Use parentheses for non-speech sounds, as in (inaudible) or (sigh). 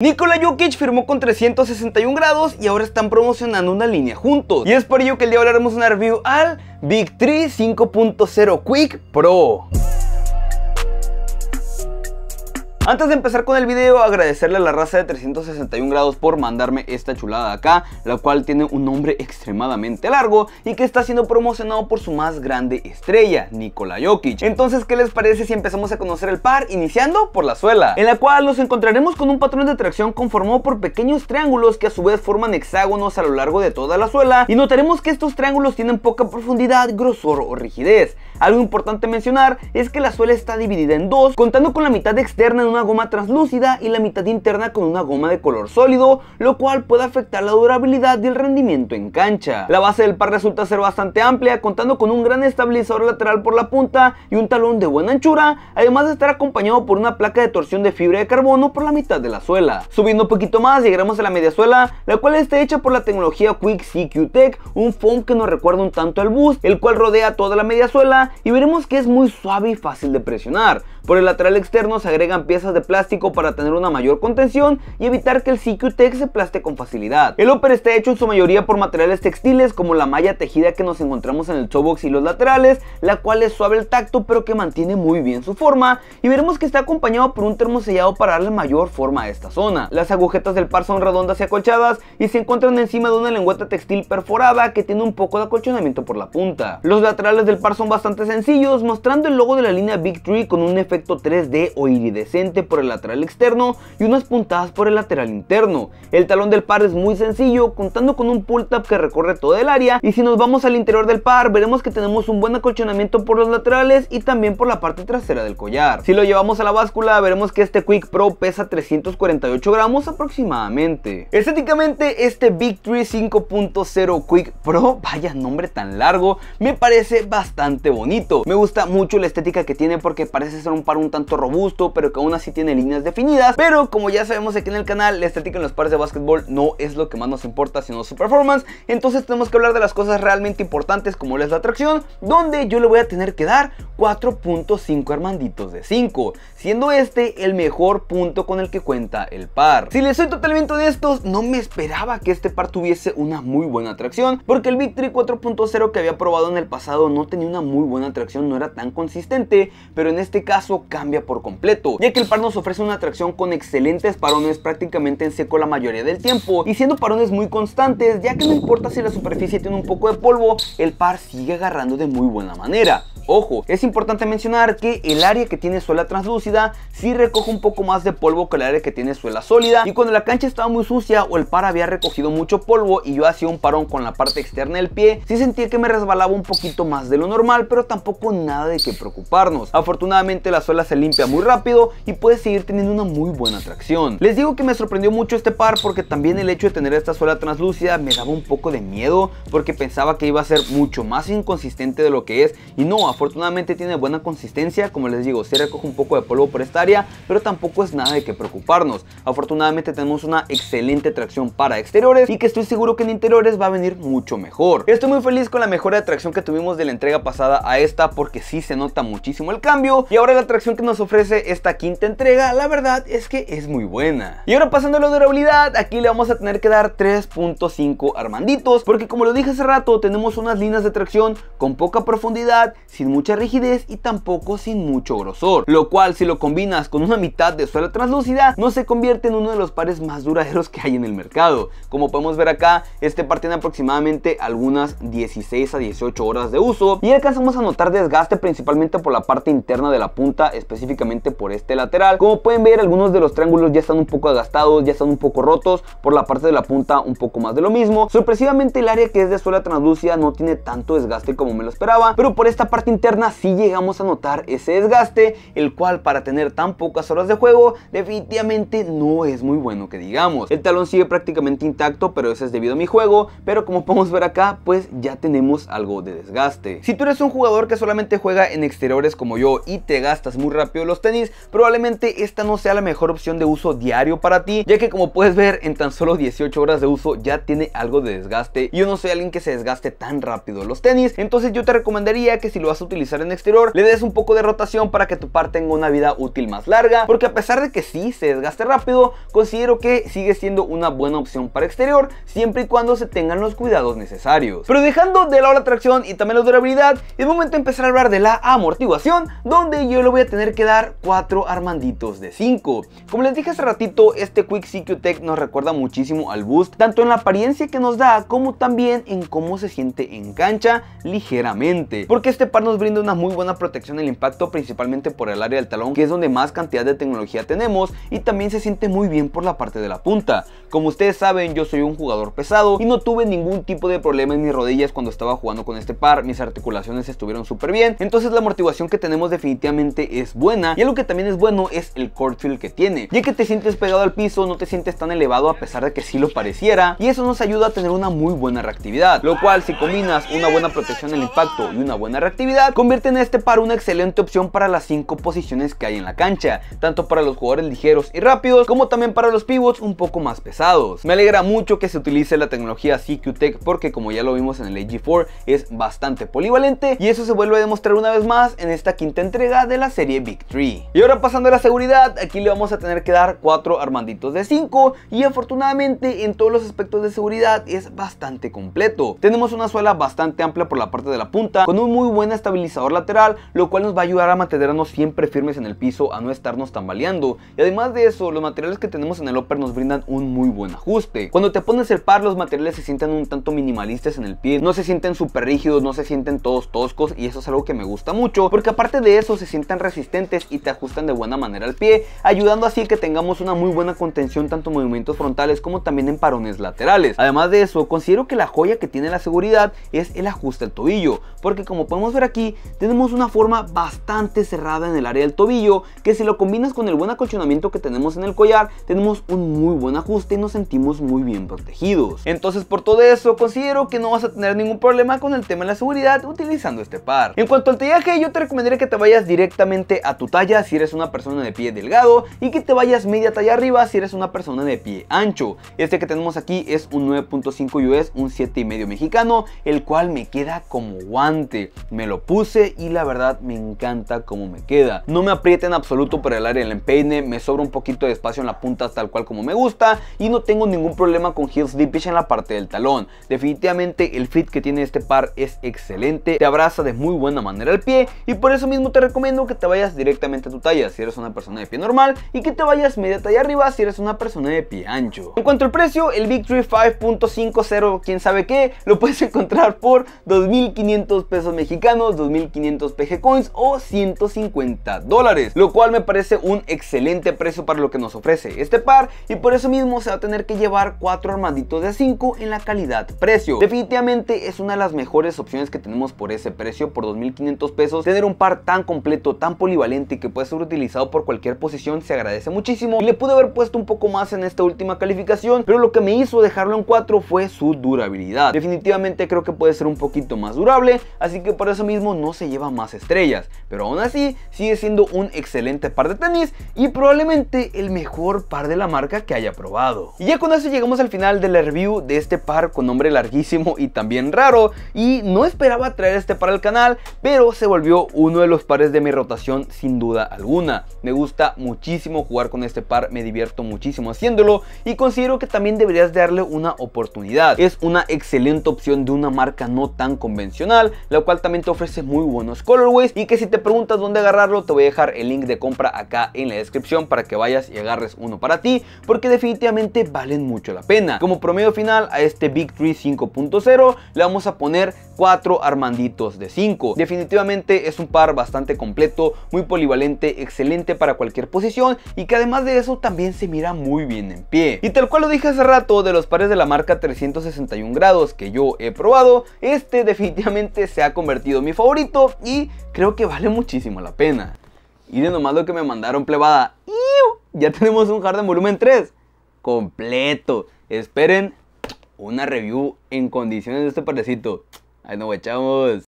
Nikola Jokic firmó con 361 grados y ahora están promocionando una línea juntos. Y es por ello que el día hablaremos una review al Big 3 5.0 Quick Pro. Antes de empezar con el video, agradecerle a la raza de 361 grados por mandarme esta chulada acá, la cual tiene un nombre extremadamente largo y que está siendo promocionado por su más grande estrella, Nikola Jokic. Entonces, ¿qué les parece si empezamos a conocer el par iniciando por la suela? En la cual nos encontraremos con un patrón de tracción conformado por pequeños triángulos que a su vez forman hexágonos a lo largo de toda la suela y notaremos que estos triángulos tienen poca profundidad, grosor o rigidez. Algo importante mencionar es que la suela está dividida en dos, contando con la mitad externa en una goma translúcida y la mitad interna con una goma de color sólido, lo cual puede afectar la durabilidad y el rendimiento en cancha. La base del par resulta ser bastante amplia, contando con un gran estabilizador lateral por la punta y un talón de buena anchura, además de estar acompañado por una placa de torsión de fibra de carbono por la mitad de la suela. Subiendo un poquito más llegaremos a la media suela, la cual está hecha por la tecnología Quick CQ Tech, un foam que nos recuerda un tanto al bus el cual rodea toda la media suela y veremos que es muy suave y fácil de presionar. Por el lateral externo se agregan piezas de plástico para tener una mayor contención y evitar que el CQTEC se plaste con facilidad. El upper está hecho en su mayoría por materiales textiles como la malla tejida que nos encontramos en el showbox y los laterales, la cual es suave al tacto pero que mantiene muy bien su forma y veremos que está acompañado por un termosellado para darle mayor forma a esta zona. Las agujetas del par son redondas y acolchadas y se encuentran encima de una lengüeta textil perforada que tiene un poco de acolchonamiento por la punta. Los laterales del par son bastante sencillos, mostrando el logo de la línea Big Tree con un efecto 3D o iridescente por el lateral externo y unas puntadas por el lateral interno. El talón del par es muy sencillo, contando con un pull tap que recorre todo el área y si nos vamos al interior del par veremos que tenemos un buen acolchonamiento por los laterales y también por la parte trasera del collar. Si lo llevamos a la báscula veremos que este Quick Pro pesa 348 gramos aproximadamente. Estéticamente este Victory 5.0 Quick Pro, (laughs) vaya nombre tan largo, me parece bastante bonito. Me gusta mucho la estética que tiene porque parece ser un par un tanto robusto, pero que aún así tiene líneas definidas. Pero como ya sabemos aquí en el canal, la estética en los pares de básquetbol no es lo que más nos importa, sino su performance. Entonces tenemos que hablar de las cosas realmente importantes como es la atracción, donde yo le voy a tener que dar 4.5 hermanditos de 5, siendo este el mejor punto con el que cuenta el par. Si les soy totalmente honestos, no me esperaba que este par tuviese una muy buena atracción, porque el Big 4.0 que había probado en el pasado no tenía una muy buena atracción, no era tan consistente, pero en este caso cambia por completo, ya que el par nos ofrece una atracción con excelentes parones prácticamente en seco la mayoría del tiempo y siendo parones muy constantes, ya que no importa si la superficie tiene un poco de polvo, el par sigue agarrando de muy buena manera. Ojo, es importante mencionar que el área que tiene suela translúcida sí recoge un poco más de polvo que el área que tiene suela sólida y cuando la cancha estaba muy sucia o el par había recogido mucho polvo y yo hacía un parón con la parte externa del pie, sí sentía que me resbalaba un poquito más de lo normal, pero tampoco nada de qué preocuparnos. Afortunadamente la suela se limpia muy rápido y puede seguir teniendo una muy buena tracción. Les digo que me sorprendió mucho este par porque también el hecho de tener esta suela translúcida me daba un poco de miedo porque pensaba que iba a ser mucho más inconsistente de lo que es y no, Afortunadamente tiene buena consistencia, como les digo, se recoge un poco de polvo por esta área, pero tampoco es nada de que preocuparnos. Afortunadamente tenemos una excelente tracción para exteriores y que estoy seguro que en interiores va a venir mucho mejor. Estoy muy feliz con la mejora de tracción que tuvimos de la entrega pasada a esta porque sí se nota muchísimo el cambio y ahora la tracción que nos ofrece esta quinta entrega, la verdad es que es muy buena. Y ahora pasando a la durabilidad, aquí le vamos a tener que dar 3.5 armanditos porque como lo dije hace rato, tenemos unas líneas de tracción con poca profundidad, sin mucha rigidez y tampoco sin mucho grosor, lo cual si lo combinas con una mitad de suela translúcida no se convierte en uno de los pares más duraderos que hay en el mercado. Como podemos ver acá, este par tiene aproximadamente algunas 16 a 18 horas de uso y alcanzamos a notar desgaste principalmente por la parte interna de la punta, específicamente por este lateral. Como pueden ver, algunos de los triángulos ya están un poco agastados ya están un poco rotos, por la parte de la punta un poco más de lo mismo. Sorpresivamente el área que es de suela translúcida no tiene tanto desgaste como me lo esperaba, pero por esta parte interna sí llegamos a notar ese desgaste, el cual para tener tan pocas horas de juego definitivamente no es muy bueno que digamos. El talón sigue prácticamente intacto, pero eso es debido a mi juego, pero como podemos ver acá, pues ya tenemos algo de desgaste. Si tú eres un jugador que solamente juega en exteriores como yo y te gastas muy rápido los tenis, probablemente esta no sea la mejor opción de uso diario para ti, ya que como puedes ver en tan solo 18 horas de uso ya tiene algo de desgaste. Yo no soy alguien que se desgaste tan rápido los tenis, entonces yo te recomendaría que si lo a utilizar en exterior le des un poco de rotación para que tu par tenga una vida útil más larga porque a pesar de que sí se desgaste rápido considero que sigue siendo una buena opción para exterior siempre y cuando se tengan los cuidados necesarios. Pero dejando de lado la tracción y también la durabilidad es momento de empezar a hablar de la amortiguación donde yo le voy a tener que dar 4 armanditos de 5. Como les dije hace ratito este Quick CQ Tech nos recuerda muchísimo al Boost tanto en la apariencia que nos da como también en cómo se siente en cancha ligeramente porque este par nos brinda una muy buena protección del impacto principalmente por el área del talón que es donde más cantidad de tecnología tenemos y también se siente muy bien por la parte de la punta. Como ustedes saben yo soy un jugador pesado y no tuve ningún tipo de problema en mis rodillas cuando estaba jugando con este par, mis articulaciones estuvieron súper bien, entonces la amortiguación que tenemos definitivamente es buena y lo que también es bueno es el court feel que tiene, ya que te sientes pegado al piso, no te sientes tan elevado a pesar de que sí lo pareciera y eso nos ayuda a tener una muy buena reactividad, lo cual si combinas una buena protección del impacto y una buena reactividad Convierte en este para una excelente opción para las 5 posiciones que hay en la cancha, tanto para los jugadores ligeros y rápidos como también para los pivots un poco más pesados. Me alegra mucho que se utilice la tecnología CQ Tech porque como ya lo vimos en el AG4 es bastante polivalente y eso se vuelve a demostrar una vez más en esta quinta entrega de la serie Big 3. Y ahora pasando a la seguridad, aquí le vamos a tener que dar 4 armanditos de 5 y afortunadamente en todos los aspectos de seguridad es bastante completo. Tenemos una suela bastante amplia por la parte de la punta con un muy buena estabilidad estabilizador lateral, lo cual nos va a ayudar a mantenernos siempre firmes en el piso, a no estarnos tambaleando. Y además de eso, los materiales que tenemos en el upper nos brindan un muy buen ajuste. Cuando te pones el par, los materiales se sienten un tanto minimalistas en el pie, no se sienten súper rígidos, no se sienten todos toscos y eso es algo que me gusta mucho, porque aparte de eso se sientan resistentes y te ajustan de buena manera al pie, ayudando así que tengamos una muy buena contención tanto en movimientos frontales como también en parones laterales. Además de eso, considero que la joya que tiene la seguridad es el ajuste al tobillo, porque como podemos ver aquí, tenemos una forma bastante cerrada en el área del tobillo que si lo combinas con el buen acolchonamiento que tenemos en el collar tenemos un muy buen ajuste y nos sentimos muy bien protegidos. Entonces por todo eso considero que no vas a tener ningún problema con el tema de la seguridad utilizando este par. En cuanto al tallaje yo te recomendaría que te vayas directamente a tu talla si eres una persona de pie delgado y que te vayas media talla arriba si eres una persona de pie ancho. Este que tenemos aquí es un 9.5 US, un 7,5 mexicano, el cual me queda como guante. Me lo puse y la verdad me encanta cómo me queda. No me aprieta en absoluto por el área del empeine, me sobra un poquito de espacio en la punta tal cual como me gusta y no tengo ningún problema con heels dippage en la parte del talón. Definitivamente el fit que tiene este par es excelente, te abraza de muy buena manera el pie y por eso mismo te recomiendo que te vayas directamente a tu talla si eres una persona de pie normal y que te vayas media talla arriba si eres una persona de pie ancho. En cuanto al precio, el Victory 5.50 quién sabe qué, lo puedes (laughs) encontrar por 2.500 pesos mexicanos 2500 PG Coins o 150 dólares, lo cual me parece un excelente precio para lo que nos ofrece este par y por eso mismo se va a tener que llevar cuatro armaditos de 5 en la calidad-precio. Definitivamente es una de las mejores opciones que tenemos por ese precio, por 2500 pesos, tener un par tan completo, tan polivalente y que puede ser utilizado por cualquier posición se agradece muchísimo y le pude haber puesto un poco más en esta última calificación, pero lo que me hizo dejarlo en 4 fue su durabilidad. Definitivamente creo que puede ser un poquito más durable, así que por eso mismo no se lleva más estrellas, pero aún así sigue siendo un excelente par de tenis y probablemente el mejor par de la marca que haya probado. Y ya con eso llegamos al final de la review de este par con nombre larguísimo y también raro y no esperaba traer este par al canal, pero se volvió uno de los pares de mi rotación sin duda alguna. Me gusta muchísimo jugar con este par, me divierto muchísimo haciéndolo y considero que también deberías darle una oportunidad. Es una excelente opción de una marca no tan convencional, la cual también te ofrece muy buenos colorways y que si te preguntas dónde agarrarlo te voy a dejar el link de compra acá en la descripción para que vayas y agarres uno para ti porque definitivamente valen mucho la pena. Como promedio final a este Big Tree 5.0 le vamos a poner 4 Armanditos de 5. Definitivamente es un par bastante completo, muy polivalente, excelente para cualquier posición y que además de eso también se mira muy bien en pie. Y tal cual lo dije hace rato de los pares de la marca 361 grados que yo he probado, este definitivamente se ha convertido en mi favorito y creo que vale muchísimo la pena. Y de nomás lo que me mandaron plebada, ya tenemos un Harden volumen 3 completo. Esperen una review en condiciones de este parecito. I know what jam was.